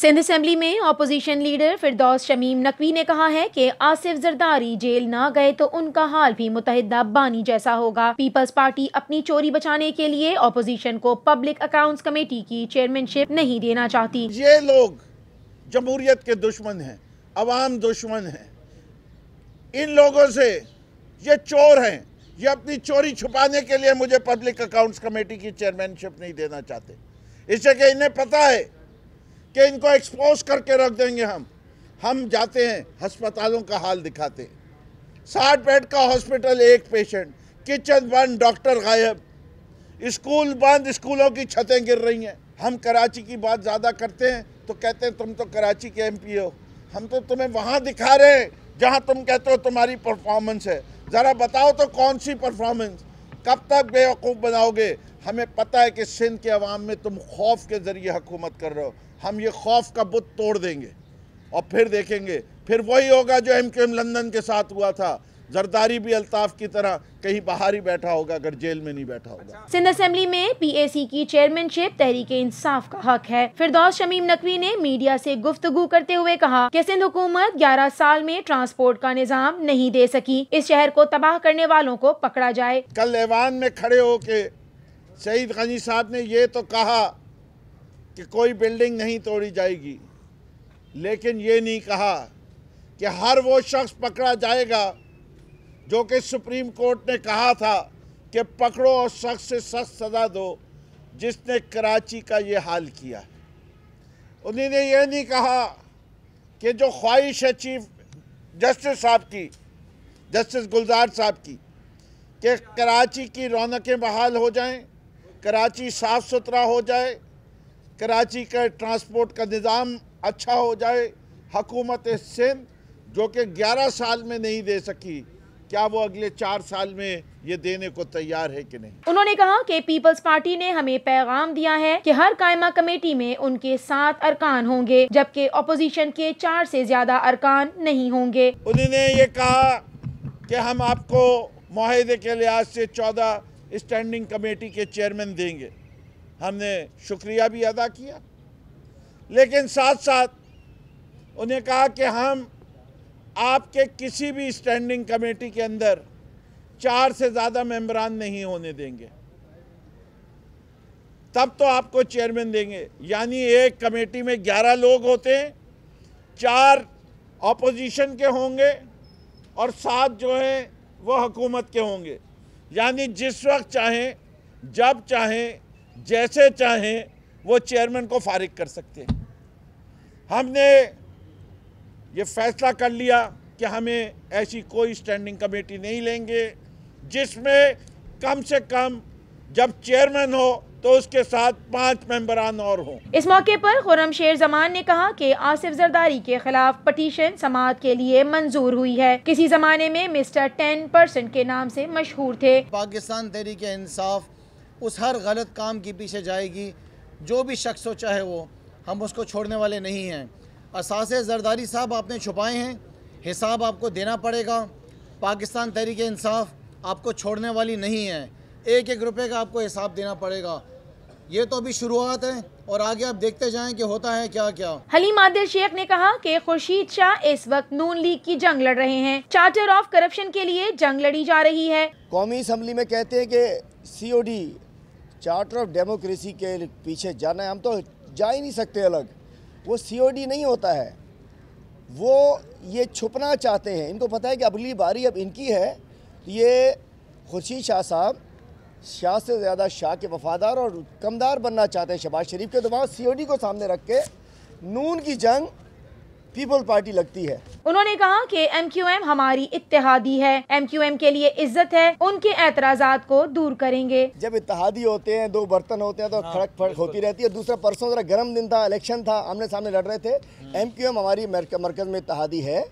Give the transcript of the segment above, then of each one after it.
Sindh assembly में opposition leader Firdaus Shamim Naqvi ने कहा है कि आसिफ जरदारी जेल ना गए तो उनका हाल भी मुतहदा बानी जैसा होगा पीपल्स पार्टी अपनी चोरी बचाने के लिए अपोजिशन को पब्लिक अकाउंट्स कमेटी की चेयरमैनशिप नहीं देना चाहती ये लोग जमहूरियत के दुश्मन हैं अवाम दुश्मन हैं इन लोगों से ये चोर है ये अपनी चोरी छुपाने के लिए मुझे पब्लिक अकाउंट कमेटी की चेयरमैनशिप नहीं देना चाहते इससे कि इन्हें पता है कि इनको एक्सपोज करके रख देंगे हम हम जाते हैं अस्पतालों का हाल दिखाते हैं साठ बेड का हॉस्पिटल एक पेशेंट किचन बंद डॉक्टर गायब स्कूल बंद स्कूलों की छतें गिर रही हैं हम कराची की बात ज़्यादा करते हैं तो कहते हैं तुम तो कराची के एमपी हो हम तो तुम्हें वहाँ दिखा रहे हैं जहाँ तुम कहते हो तुम्हारी परफॉर्मेंस है ज़रा बताओ तो कौन सी परफॉर्मेंस कब तक बेवकूफ़ बनाओगे हमें पता है कि सिंध के अवाम में तुम खौफ के ज़रिए हकूमत कर रहे हो हम ये खौफ का बुत तोड़ देंगे और फिर देखेंगे फिर वही होगा जो एम क्यू एम लंदन के साथ हुआ था जरदारी भी अल्ताफ की तरह कहीं बाहर ही बैठा होगा अगर जेल में नहीं बैठा होगा अच्छा। सिंध असेंबली में पीएसी की चेयरमैनशिप तहरीक इंसाफ का हक है फिरदौस शमीम नकवी ने मीडिया से गुफ्तगु करते हुए कहा कि सिंध हुकूमत 11 साल में ट्रांसपोर्ट का निजाम नहीं दे सकी इस शहर को तबाह करने वालों को पकड़ा जाए कल ऐवान में खड़े होके सईद गनी साहब ने ये तो कहा कि कोई बिल्डिंग नहीं तोड़ी जाएगी लेकिन ये नहीं कहा कि हर वो शख्स पकड़ा जाएगा जो कि सुप्रीम कोर्ट ने कहा था कि पकड़ो और शख्स से सख्त सज़ा दो जिसने कराची का ये हाल किया है ने यह नहीं कहा कि जो ख्वाहिश है चीफ जस्टिस साहब की जस्टिस गुलजार साहब की कि कराची की रौनकें बहाल हो जाएं कराची साफ़ सुथरा हो जाए कराची का ट्रांसपोर्ट का निज़ाम अच्छा हो जाए हकूमत सिंध जो कि 11 साल में नहीं दे सकी क्या वो अगले चार साल में ये देने को तैयार है कि नहीं उन्होंने कहा कि पीपल्स पार्टी ने हमें पैगाम दिया है कि हर कायमा कमेटी में उनके सात अरकान होंगे जबकि अपोजिशन के चार से ज्यादा अरकान नहीं होंगे उन्होंने ये कहा कि हम आपको माहे के लिहाज से चौदह स्टैंडिंग कमेटी के चेयरमैन देंगे हमने शुक्रिया भी अदा किया लेकिन साथ साथ उन्हें कहा कि हम आपके किसी भी स्टैंडिंग कमेटी के अंदर चार से ज़्यादा मेम्बरान नहीं होने देंगे तब तो आपको चेयरमैन देंगे यानी एक कमेटी में ग्यारह लोग होते हैं चार ऑपोजिशन के होंगे और सात जो हैं वो हकूमत के होंगे यानी जिस वक्त चाहें जब चाहें जैसे चाहें वो चेयरमैन को फारिग कर सकते हैं हमने ये फैसला कर लिया कि हमें ऐसी कोई स्टैंडिंग कमेटी नहीं लेंगे जिसमें कम से कम जब चेयरमैन हो तो उसके साथ पांच मेंबरान और हों इस मौके पर खुरम शेर जमान ने कहा कि आसिफ जरदारी के खिलाफ पटिशन समात के लिए मंजूर हुई है किसी जमाने में मिस्टर टेन परसेंट के नाम से मशहूर थे पाकिस्तान तहरीक इंसाफ उस हर गलत काम के पीछे जाएगी जो भी शख्स हो चाहे वो हम उसको छोड़ने वाले नहीं हैं असास जरदारी साहब आपने छुपाए हैं हिसाब आपको देना पड़ेगा पाकिस्तान तहरीक इंसाफ आपको छोड़ने वाली नहीं है एक एक रुपये का आपको हिसाब देना पड़ेगा ये तो अभी शुरुआत है और आगे आप देखते जाएं कि होता है क्या क्या हलीम आदिल शेख ने कहा कि खुर्शीद शाह इस वक्त नून लीग की जंग लड़ रहे हैं चार्टर ऑफ करप्शन के लिए जंग लड़ी जा रही है कौमी असम्बली में कहते हैं कि सीओडी चार्टर ऑफ डेमोक्रेसी के पीछे जाना है हम तो जा ही नहीं सकते अलग वो सीओडी नहीं होता है वो ये छुपना चाहते हैं इनको पता है कि अगली बारी अब इनकी है ये खुर्शीद शाह साहब शाह से ज़्यादा शाह के वफादार और कमदार बनना चाहते हैं शबाज शरीफ के दबाव तो डी को सामने रख के नून की जंग पीपल पार्टी लगती है उन्होंने कहा कि एम हमारी इतिहादी है एम के लिए इज्जत है उनके एतराज को दूर करेंगे जब इतिहादी होते हैं दो बर्तन होते हैं तो हाँ, खड़क फड़क होती रहती है दूसरा परसों जरा गर्म दिन था इलेक्शन था आमने सामने लड़ रहे थे एम हम्म। हमारी मरकज में इतिहादी है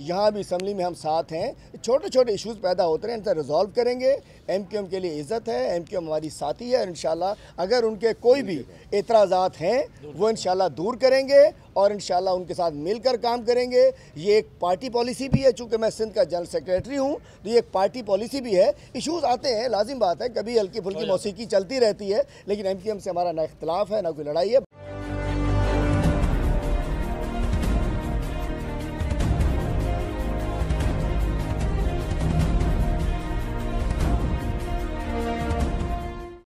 यहाँ भी असम्बली में हम साथ हैं छोटे छोटे इश्यूज़ पैदा होते हैं इनसे रिजॉल्व करेंगे एम क्यू एम के लिए इज़्ज़त है एम क्यू एम हमारी साथी है इन अगर उनके कोई भी एतराज़ात हैं वो इन दूर करेंगे और इन उनके साथ मिलकर काम करेंगे ये एक पार्टी पॉलिसी भी है चूँकि मैं सिंध का जनरल सेक्रेटरी हूँ तो ये एक पार्टी पॉलिसी भी है इशूज़ आते हैं लाजिम बात है कभी हल्की फुल्की मौसीकी चलती रहती है लेकिन एम से हमारा ना इख्तलाफ है ना कोई लड़ाई है